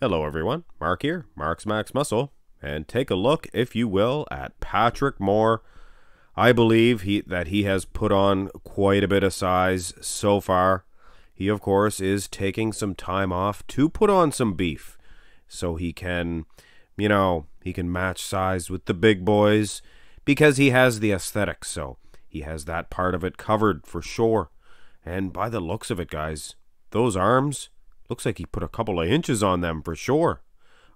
Hello everyone, Mark here, Mark's Max Muscle, and take a look, if you will, at Patrick Moore. I believe he that he has put on quite a bit of size so far. He, of course, is taking some time off to put on some beef, so he can, you know, he can match size with the big boys, because he has the aesthetic, so he has that part of it covered for sure. And by the looks of it, guys, those arms Looks like he put a couple of inches on them for sure.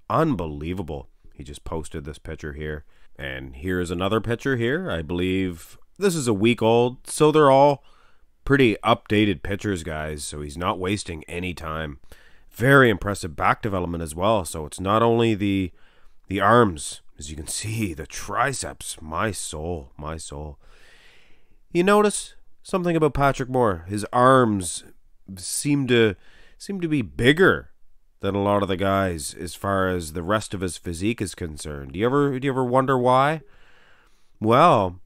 Unbelievable. He just posted this picture here. And here is another picture here. I believe this is a week old, so they're all pretty updated pictures, guys, so he's not wasting any time. Very impressive back development as well, so it's not only the the arms, as you can see, the triceps, my soul, my soul. You notice something about Patrick Moore. His arms seem to seem to be bigger than a lot of the guys as far as the rest of his physique is concerned. Do you ever do you ever wonder why? Well,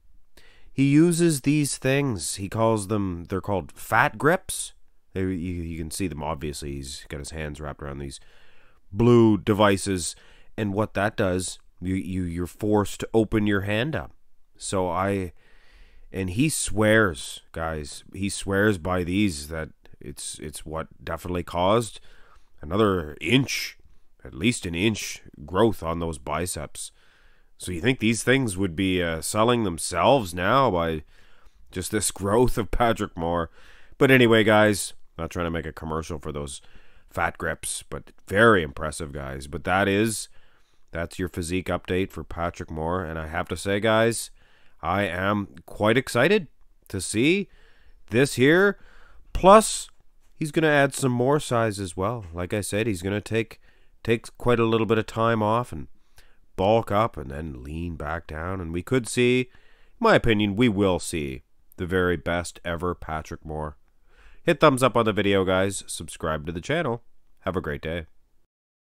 he uses these things. He calls them they're called fat grips. They, you, you can see them obviously. He's got his hands wrapped around these blue devices and what that does, you, you you're forced to open your hand up. So I and he swears, guys, he swears by these that it's it's what definitely caused another inch, at least an inch growth on those biceps. So you think these things would be uh, selling themselves now by just this growth of Patrick Moore? But anyway, guys, not trying to make a commercial for those fat grips, but very impressive guys. But that is that's your physique update for Patrick Moore, and I have to say, guys, I am quite excited to see this here. Plus, he's going to add some more size as well. Like I said, he's going to take take quite a little bit of time off and bulk up and then lean back down and we could see, my opinion, we will see the very best ever Patrick Moore. Hit thumbs up on the video, guys. Subscribe to the channel. Have a great day.